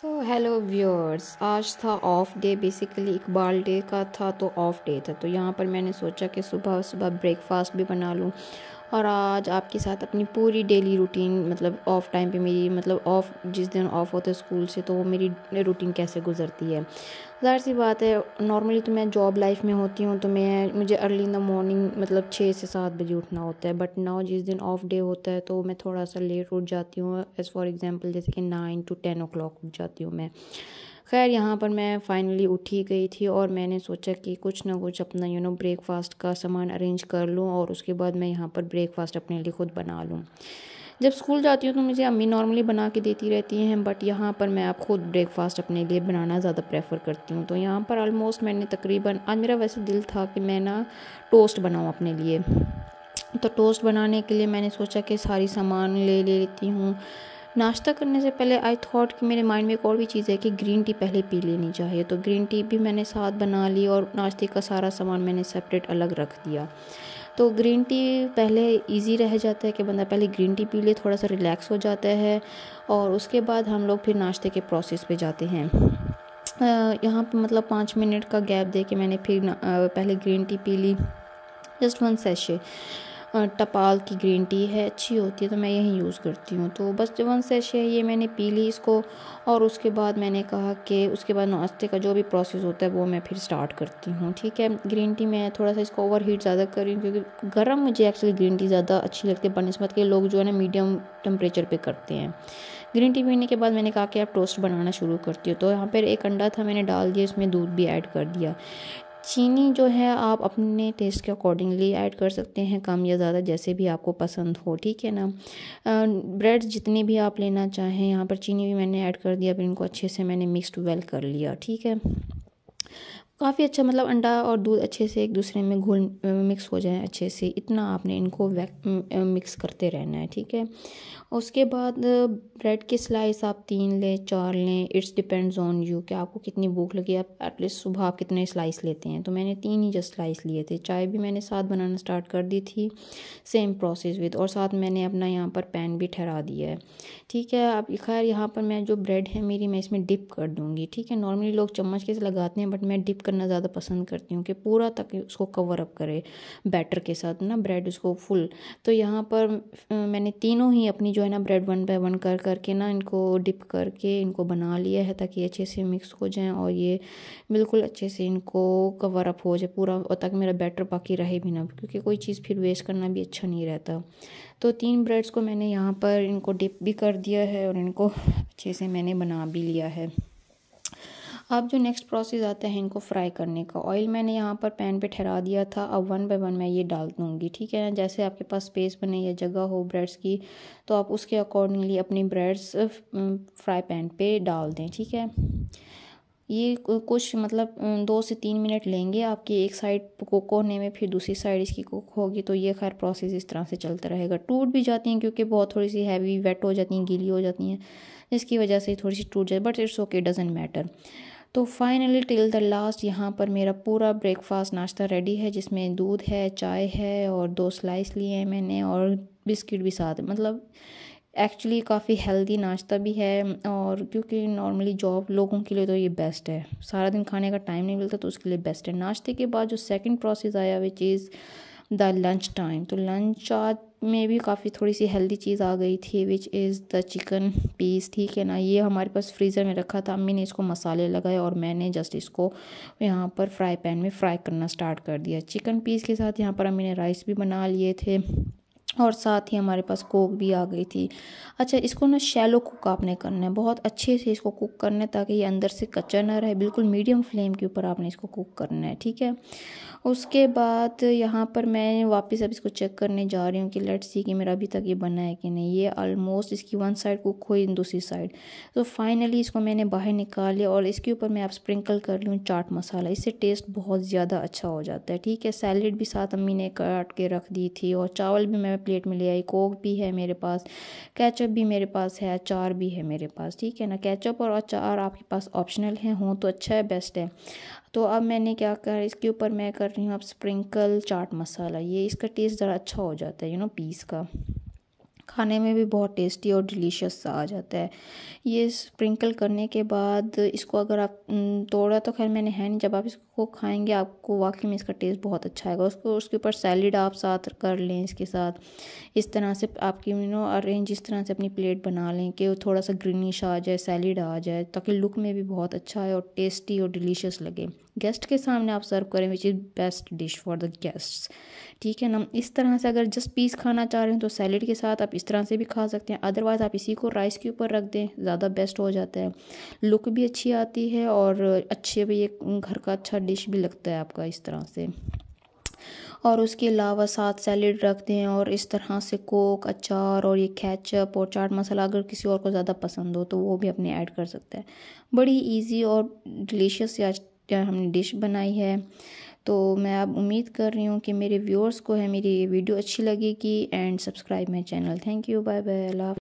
so hello viewers आज था off day basically Iqbal day का था तो ऑफ डे था तो यहाँ पर मैंने सोचा कि सुबह सुबह ब्रेकफास्ट भी बना लूँ और आज आपके साथ अपनी पूरी डेली रूटीन मतलब ऑफ़ टाइम पे मेरी मतलब ऑफ़ जिस दिन ऑफ़ होते हैं स्कूल से तो वो मेरी रूटीन कैसे गुजरती है ज़ाहिर सी बात है नॉर्मली तो मैं जॉब लाइफ में होती हूँ तो मैं मुझे अर्ली इन द मॉर्निंग मतलब छः से सात बजे उठना होता है बट नाउ जिस दिन ऑफ डे होता है तो मैं थोड़ा सा लेट उठ जाती हूँ एज़ फॉर एग्ज़ाम्पल जैसे कि nine to ten o'clock उठ जाती हूँ मैं खैर यहाँ पर मैं फ़ाइनली उठी गई थी और मैंने सोचा कि कुछ ना कुछ अपना यू नो ब्रेकफास्ट का सामान अरेंज कर लूँ और उसके बाद मैं यहाँ पर ब्रेकफास्ट अपने लिए ख़ुद बना लूँ जब स्कूल जाती हूँ तो मुझे अम्मी नॉर्मली बना के देती रहती हैं बट यहाँ पर मैं आप ख़ुद ब्रेकफास्ट अपने लिए बनाना ज़्यादा प्रेफर करती हूँ तो यहाँ पर आलमोस्ट मैंने तकरीबन आज मेरा वैसे दिल था कि मैं ना टोस्ट बनाऊँ अपने लिए तो टोस्ट बनाने के लिए मैंने सोचा कि सारी सामान ले लेती हूँ नाश्ता करने से पहले आई थॉट कि मेरे माइंड में एक और भी चीज़ है कि ग्रीन टी पहले पी लेनी चाहिए तो ग्रीन टी भी मैंने साथ बना ली और नाश्ते का सारा सामान मैंने सेपरेट अलग रख दिया तो ग्रीन टी पहले इजी रह जाता है कि बंदा पहले ग्रीन टी पी ले थोड़ा सा रिलैक्स हो जाता है और उसके बाद हम लोग फिर नाश्ते के प्रोसेस पे जाते हैं यहाँ पर मतलब पाँच मिनट का गैप दे के मैंने फिर पहले ग्रीन टी पी ली जस्ट वन सेशे हाँ, टपाल की ग्रीन टी है अच्छी होती है तो मैं यही यूज़ करती हूँ तो बस वन सेश है ये मैंने पी ली इसको और उसके बाद मैंने कहा कि उसके बाद नाश्ते का जो भी प्रोसेस होता है वो मैं फिर स्टार्ट करती हूँ ठीक है ग्रीन टी मैं थोड़ा सा इसको ओवर हीट ज़्यादा कर रही हूँ क्योंकि गर्म मुझे एक्चुअली ग्रीन टी ज़्यादा अच्छी लगती है बनस्बत के लोग जो है ना मीडियम टेम्परेचर पर करते हैं ग्रीन टी पीने के बाद मैंने कहा कि आप टोस्ट बनाना शुरू करती हो तो यहाँ पर एक अंडा था मैंने डाल दिया इसमें दूध भी ऐड कर दिया चीनी जो है आप अपने टेस्ट के अकॉर्डिंगली ऐड कर सकते हैं कम या ज़्यादा जैसे भी आपको पसंद हो ठीक है ना ब्रेड जितनी भी आप लेना चाहें यहाँ पर चीनी भी मैंने ऐड कर दिया फिर इनको अच्छे से मैंने मिक्सड वेल कर लिया ठीक है काफ़ी अच्छा मतलब अंडा और दूध अच्छे से एक दूसरे में घुल मिक्स हो जाए अच्छे से इतना आपने इनको मिक्स करते रहना है ठीक है उसके बाद ब्रेड के स्लाइस आप तीन लें चार लें इट्स डिपेंड्स ऑन यू कि आपको कितनी भूख लगी आप एटलीस्ट सुबह आप कितने स्लाइस लेते हैं तो मैंने तीन ही जस्ट स्लाइस लिए थे चाय भी मैंने साथ बनाना स्टार्ट कर दी थी सेम प्रोसेस विद और साथ मैंने अपना यहाँ पर पैन भी ठहरा दिया है ठीक है आप खैर यहाँ पर मैं जो ब्रेड है मेरी मैं इसमें डिप कर दूँगी ठीक है नॉर्मली लोग चम्मच के लगाते हैं बट मैं डिप करना ज़्यादा पसंद करती हूँ कि पूरा तक उसको कवर अप करे बैटर के साथ ना ब्रेड उसको फुल तो यहाँ पर मैंने तीनों ही अपनी जो है ना ब्रेड वन बाय वन कर करके ना इनको डिप करके इनको बना लिया है ताकि अच्छे से मिक्स हो जाएँ और ये बिल्कुल अच्छे से इनको कवर अप हो जाए पूरा और ताकि मेरा बैटर बाकी रहे भी ना क्योंकि कोई चीज़ फिर वेस्ट करना भी अच्छा नहीं रहता तो तीन ब्रेड्स को मैंने यहाँ पर इनको डिप भी कर दिया है और इनको अच्छे से मैंने बना भी लिया है अब जो नेक्स्ट प्रोसेस आता है इनको फ्राई करने का ऑयल मैंने यहाँ पर पैन पे ठहरा दिया था अब वन बाय वन मैं ये डाल दूँगी ठीक है ना जैसे आपके पास स्पेस बने या जगह हो ब्रेड्स की तो आप उसके अकॉर्डिंगली अपनी ब्रेड्स फ्राई पैन पे डाल दें ठीक है ये कुछ मतलब दो से तीन मिनट लेंगे आपकी एक साइड कुक होने में फिर दूसरी साइड इसकी कुक होगी तो ये खैर प्रोसेस इस तरह से चलता रहेगा टूट भी जाती हैं क्योंकि बहुत थोड़ी सी हैवी वेट हो जाती हैं गीली हो जाती हैं जिसकी वजह से थोड़ी सी टूट जाए but it's okay doesn't matter तो फाइनली टिल द लास्ट यहाँ पर मेरा पूरा ब्रेकफास्ट नाश्ता रेडी है जिसमें दूध है चाय है और दो स्लाइस लिए हैं मैंने और बिस्किट भी साथ मतलब एक्चुअली काफ़ी हेल्दी नाश्ता भी है और क्योंकि नॉर्मली जॉब लोगों के लिए तो ये बेस्ट है सारा दिन खाने का टाइम नहीं मिलता तो उसके लिए बेस्ट है नाश्ते के बाद जो सेकंड प्रोसेस आया which is the lunch time तो लंच आज में भी काफ़ी थोड़ी सी हेल्दी चीज़ आ गई थी which is the chicken piece ठीक है ना ये हमारे पास फ्रीज़र में रखा था अम्मी ने इसको मसाले लगाए और मैंने जस्ट इसको यहाँ पर फ्राई पैन में फ्राई करना स्टार्ट कर दिया चिकन पीस के साथ यहाँ पर अम्मी ने राइस भी बना लिए थे और साथ ही हमारे पास कोक भी आ गई थी अच्छा इसको ना शैलो कुक आपने करना है बहुत अच्छे से इसको कुक करना है ताकि ये अंदर से कच्चा ना रहे बिल्कुल मीडियम फ्लेम के ऊपर आपने इसको कुक करना है ठीक है उसके बाद यहाँ पर मैं वापस अब इसको चेक करने जा रही हूँ कि लेट्स सी कि मेरा अभी तक ये बना है कि नहीं ये ऑलमोस्ट इसकी वन साइड कुक हुई दूसरी साइड तो फाइनली इसको मैंने बाहर निकाल लिया और इसके ऊपर मैं आप स्प्रिंकल कर लूँ चाट मसाला इससे टेस्ट बहुत ज़्यादा अच्छा हो जाता है ठीक है सैलड भी साथ अम्मी ने काट के रख दी थी और चावल भी मैं प्लेट में ले आई कोक भी है मेरे पास कैचअप भी मेरे पास है अचार भी है मेरे पास ठीक है ना कैचअप और अचार आपके पास ऑप्शनल हैं हों तो अच्छा है बेस्ट है तो अब मैंने क्या कर इसके ऊपर मैं कर रही हूँ अब स्प्रिंकल चाट मसाला ये इसका टेस्ट ज़रा अच्छा हो जाता है यू नो पीस का खाने में भी बहुत टेस्टी और डिलीशियस सा आ जाता है ये स्प्रिंकल करने के बाद इसको अगर आप तोड़ा तो खैर मैंने है नहीं जब आप इसको खाएंगे आपको वाकई में इसका टेस्ट बहुत अच्छा आएगा उसको उसके ऊपर सैलड आप साथ कर लें इसके साथ इस तरह से आपकी नो अरेंज इस तरह से अपनी प्लेट बना लें कि थोड़ा सा ग्रीनिश आ जाए सैलड आ जाए ताकि लुक में भी बहुत अच्छा है और टेस्टी और डिलीशियस लगे गेस्ट के सामने आप सर्व करें which is best dish for the guests ठीक है ना इस तरह से अगर जस्ट पीस खाना चाह रहे हैं तो सैलड के साथ आप इस तरह से भी खा सकते हैं अदरवाइज़ आप इसी को राइस के ऊपर रख दें ज़्यादा बेस्ट हो जाता है लुक भी अच्छी आती है और अच्छे भी एक घर का अच्छा डिश भी लगता है आपका इस तरह से और उसके अलावा साथ सैलड रख दें और इस तरह से कोक अचार और ये कैचअप और चाट मसाला अगर किसी और को ज़्यादा पसंद हो तो वो भी अपने ऐड कर सकता है बड़ी इजी और डिलीशियस आज हमने डिश बनाई है तो मैं अब उम्मीद कर रही हूँ कि मेरे व्यूअर्स को है मेरी ये वीडियो अच्छी लगेगी and subscribe my channel thank you bye bye Allah